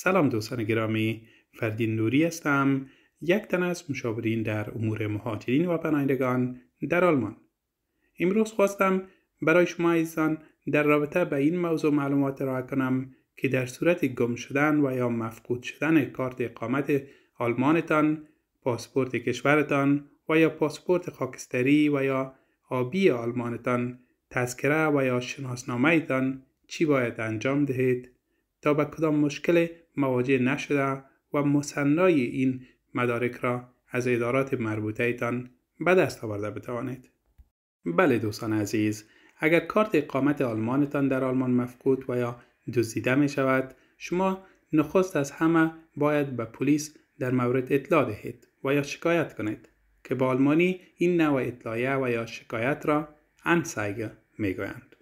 سلام دوستان گرامی فردین نوری هستم یک تن از مشاورین در امور مهاجرین و پناهندگان در آلمان امروز خواستم برای شما عزیزان در رابطه به این موضوع معلومات را کنم که در صورت گم شدن و یا مفقود شدن کارت اقامت آلمانتان پاسپورت کشورتان و یا پاسپورت خاکستری و یا آبی آلمانتان تذکره و یا شناسنامه چی باید انجام دهید تا به کدام مشکل مواجه نشده و مصنای این مدارک را از ادارات مربوطه ایتان به دست آورده بتوانید. بله دوستان عزیز، اگر کارت اقامت آلمانتان در آلمان مفقود و یا دزدیده می شود، شما نخست از همه باید به پلیس در مورد اطلاع دهید و یا شکایت کنید که به آلمانی این نوع اطلاعیه و یا شکایت را انسایگه گویند.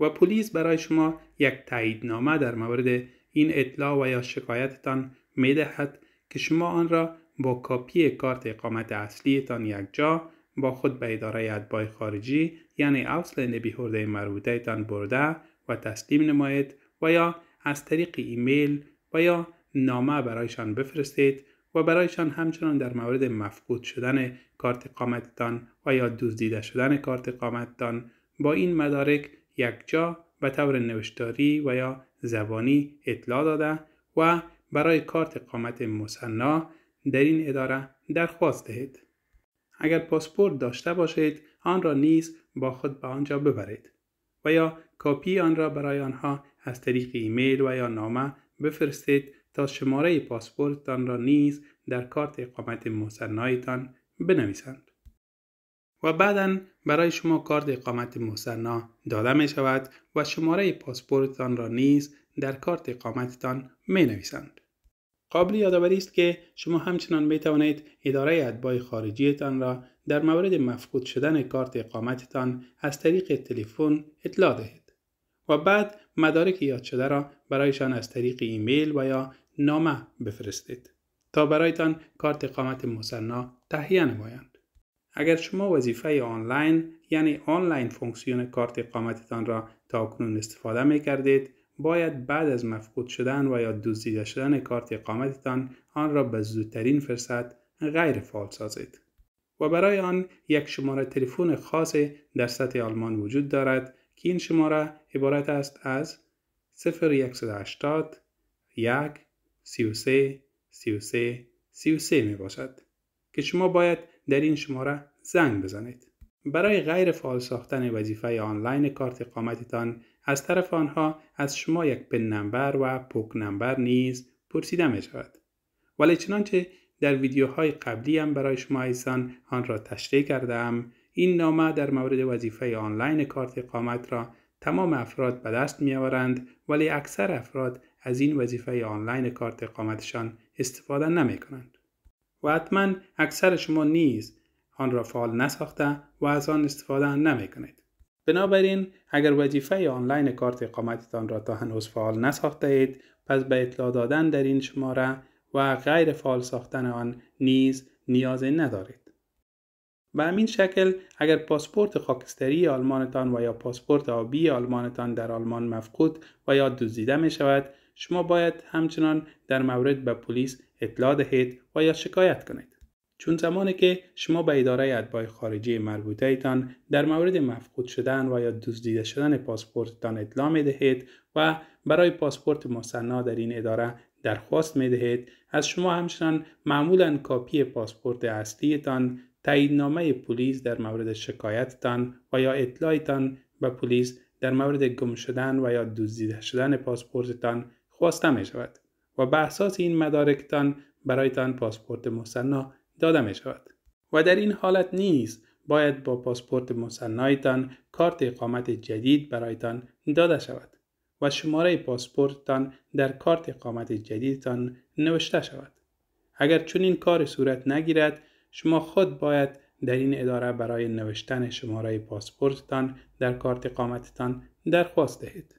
و پلیس برای شما یک نامه در مورد این اطلاع و یا شکایتتان می دهد که شما آن را با کاپی کارت اقامت اصلیتان یکجا با خود به اداره اتباع خارجی یعنی اوصل نبی هرده مربوطهتان برده و تسلیم نماید و یا از طریق ایمیل و یا نامه برایشان بفرستید و برایشان همچنان در مورد مفقود شدن کارت اقامتتان و یا دزدیده شدن کارت اقامتتان با این مدارک یکجا به طور نوشتاری و یا زبانی اطلاع داده و برای کارت اقامت مصنا در این اداره درخواست دهید. اگر پاسپورت داشته باشید آن را نیز با خود به آنجا ببرید و یا کاپی آن را برای آنها از طریق ایمیل و یا نامه بفرستید تا شماره پاسپورتتان را نیز در کارت اقامت مصنایتان بنویسند. و بعدا برای شما کارت اقامت مصنا داده می شود و شماره پاسپورتتان را نیز در کارت اقامتتان می نویسند. قابل یادآوری است که شما همچنان می توانید اداره اتباع خارجیتان را در مورد مفقود شدن کارت اقامتتان از طریق تلفن اطلاع دهید و بعد مدارک یاد شده را برایشان از طریق ایمیل و یا نامه بفرستید تا برایتان کارت اقامت مصنا تهیه نمایند. اگر شما وظیفه آنلاین یعنی آنلاین فونکسیون کارت اقامتتان را تا کنون استفاده می کردید باید بعد از مفقود شدن و یا دزدیده شدن کارت اقامتتان آن را به زودترین فرصت غیر فعال سازید و برای آن یک شماره تلفن خاص در سطح آلمان وجود دارد که این شماره عبارت است از 0180 1 33 33 33 می باشد که شما باید در این شماره زنگ بزنید. برای غیر فعال ساختن وظیفه آنلاین کارت اقامتتان از طرف آنها از شما یک پن نمبر و پوک نمبر نیز پرسیده می شود. ولی چنانچه در ویدیوهای قبلی هم برای شما ایسان آن را تشریح کردم این نامه در مورد وظیفه آنلاین کارت اقامت را تمام افراد به دست می آورند ولی اکثر افراد از این وظیفه آنلاین کارت اقامتشان استفاده نمی کنند. و حتما اکثر شما نیز آن را فعال نساخته و از آن استفاده نمی کنید. بنابراین اگر وظیفه آنلاین کارت اقامتتان را تا هنوز فعال نساخته اید پس به اطلاع دادن در این شماره و غیر فعال ساختن آن نیز نیازی ندارید. به همین شکل اگر پاسپورت خاکستری آلمانتان و یا پاسپورت آبی آلمانتان در آلمان مفقود و یا دزدیده می شود شما باید همچنان در مورد به پلیس اطلاع دهید و یا شکایت کنید چون زمانی که شما به اداره ادبای خارجی مربوطه ایتان در مورد مفقود شدن و یا دزدیده شدن پاسپورتتان اطلاع می دهید و برای پاسپورت مصنع در این اداره درخواست می دهید از شما همچنان معمولا کاپی پاسپورت اصلیتان تایید نامه پلیس در مورد شکایتتان و یا اطلاعتان به پلیس در مورد گم شدن و یا دزدیده شدن پاسپورتتان خواسته می شود و به اساس این مدارکتان برایتان پاسپورت مصنا داده می شود و در این حالت نیز باید با پاسپورت مصنایتان کارت اقامت جدید برایتان داده شود و شماره پاسپورتتان در کارت اقامت جدیدتان نوشته شود اگر چون این کار صورت نگیرد شما خود باید در این اداره برای نوشتن شماره پاسپورتتان در کارت اقامتتان درخواست دهید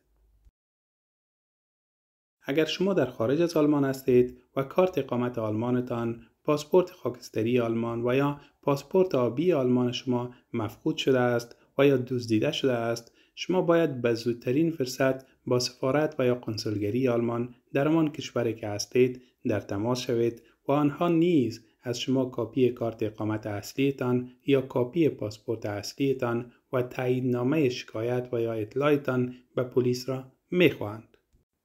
اگر شما در خارج از آلمان هستید و کارت اقامت آلمانتان، پاسپورت خاکستری آلمان و یا پاسپورت آبی آلمان شما مفقود شده است و یا دزدیده شده است، شما باید به زودترین فرصت با سفارت و یا کنسولگری آلمان در آن کشوری که هستید در تماس شوید و آنها نیز از شما کاپی کارت اقامت اصلیتان یا کاپی پاسپورت اصلیتان و تایید نامه شکایت و یا اطلاعتان به پلیس را میخواهند.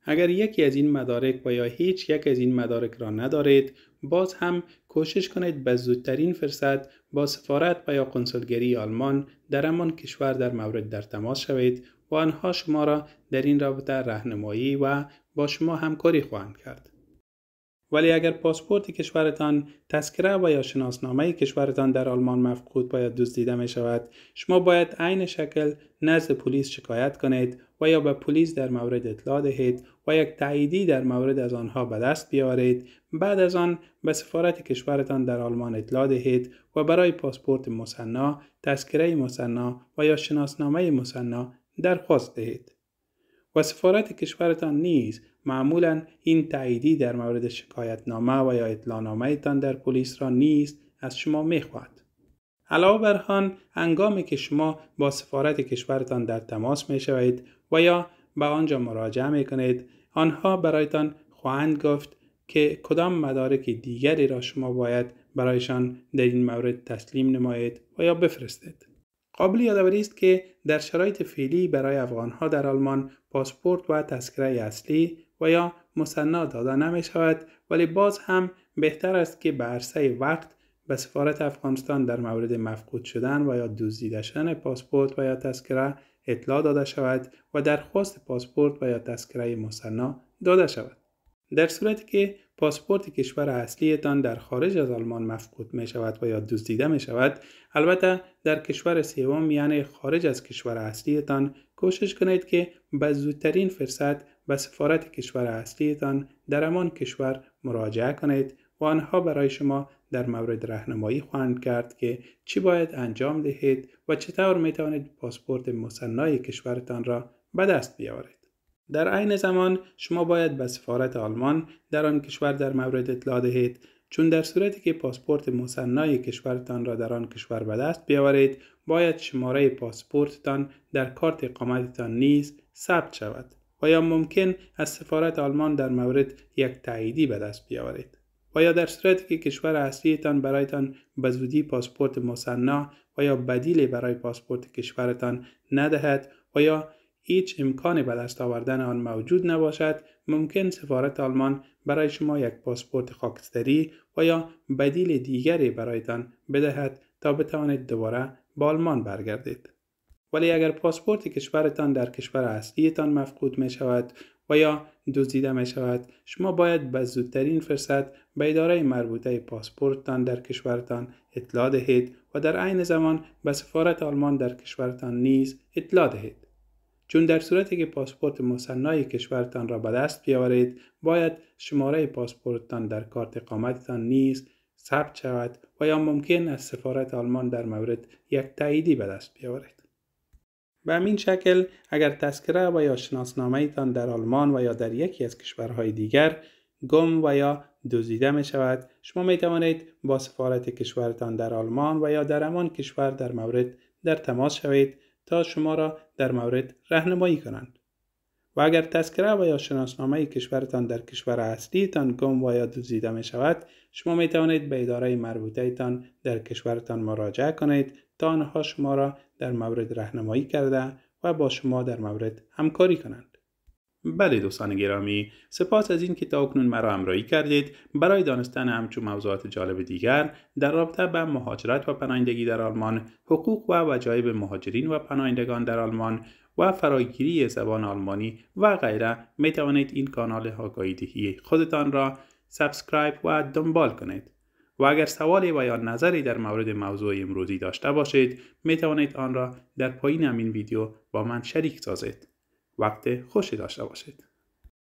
اگر یکی از این مدارک و یا هیچ یک از این مدارک را ندارید باز هم کوشش کنید به زودترین فرصت با سفارت و یا کنسولگری آلمان در همان کشور در مورد در تماس شوید و آنها شما را در این رابطه راهنمایی و با شما همکاری خواهند کرد ولی اگر پاسپورت کشورتان تذکره و یا شناسنامه کشورتان در آلمان مفقود باید دوست دزدیده می شود شما باید عین شکل نزد پلیس شکایت کنید و یا به پلیس در مورد اطلاع دهید و یک تاییدی در مورد از آنها به دست بیارید بعد از آن به سفارت کشورتان در آلمان اطلاع دهید و برای پاسپورت مصنا تذکره مصنا و یا شناسنامه مصنا درخواست دهید و سفارت کشورتان نیز معمولا این تاییدی در مورد نامه و یا تان در پلیس را نیست از شما خواهد. علاوه بر آن هنگامی که شما با سفارت کشورتان در تماس می شوید و یا به آنجا مراجعه می کنید آنها برایتان خواهند گفت که کدام مدارک دیگری را شما باید برایشان در این مورد تسلیم نمایید و یا بفرستید قابل یادآوری است که در شرایط فعلی برای افغانها در آلمان پاسپورت و تذکره اصلی و یا مصنا داده نمی شود ولی باز هم بهتر است که به عرصه وقت به سفارت افغانستان در مورد مفقود شدن و یا دزدیده شدن پاسپورت و یا تذکره اطلاع داده شود و درخواست پاسپورت و یا تذکره مصنا داده شود در صورتی که پاسپورت کشور اصلیتان در خارج از آلمان مفقود می شود و یا دزدیده می شود البته در کشور سیوم یعنی خارج از کشور اصلیتان کوشش کنید که به زودترین فرصت به سفارت کشور اصلیتان در همان کشور مراجعه کنید و آنها برای شما در مورد رهنمایی خواهند کرد که چی باید انجام دهید و چطور می توانید پاسپورت مصنای کشورتان را به دست بیاورید. در عین زمان شما باید به سفارت آلمان در آن کشور در مورد اطلاع دهید چون در صورتی که پاسپورت مصنای کشورتان را در آن کشور به دست بیاورید باید شماره پاسپورتتان در کارت اقامتتان نیز ثبت شود و یا ممکن از سفارت آلمان در مورد یک تعییدی به دست بیاورید و یا در صورتی که کشور اصلیتان برایتان به زودی پاسپورت مصنع و یا بدیلی برای پاسپورت کشورتان ندهد و یا هیچ امکانی به دست آوردن آن موجود نباشد ممکن سفارت آلمان برای شما یک پاسپورت خاکستری و یا بدیل دیگری برایتان بدهد تا بتوانید دوباره به آلمان برگردید ولی اگر پاسپورت کشورتان در کشور اصلیتان مفقود می شود و یا دزدیده می شود شما باید به زودترین فرصت به اداره مربوطه پاسپورتتان در کشورتان اطلاع دهید و در عین زمان به سفارت آلمان در کشورتان نیز اطلاع دهید چون در صورتی که پاسپورت مصنای کشورتان را به دست بیاورید باید شماره پاسپورتتان در کارت اقامتتان نیز ثبت شود و یا ممکن است سفارت آلمان در مورد یک تاییدی به دست بیاورید به همین شکل اگر تذکره و یا شناسنامه ایتان در آلمان و یا در یکی از کشورهای دیگر گم و یا دزدیده می شود شما می توانید با سفارت کشورتان در آلمان و یا در همان کشور در مورد در تماس شوید تا شما را در مورد رهنمایی کنند و اگر تذکره و یا شناسنامه کشورتان در کشور اصلیتان گم و یا دوزیده می شود شما می توانید به اداره مربوطه تان در کشورتان مراجعه کنید تا آنها شما را در مورد رهنمایی کرده و با شما در مورد همکاری کنند بله دوستان گرامی سپاس از این که تا اکنون مرا همراهی کردید برای دانستن همچون موضوعات جالب دیگر در رابطه به مهاجرت و پناهندگی در آلمان حقوق و وجایب مهاجرین و پناهندگان در آلمان و فراگیری زبان آلمانی و غیره می توانید این کانال آگاهی خودتان را سابسکرایب و دنبال کنید و اگر سوالی و یا نظری در مورد موضوع امروزی داشته باشید می توانید آن را در پایین همین ویدیو با من شریک سازید وقت خوشی داشته باشید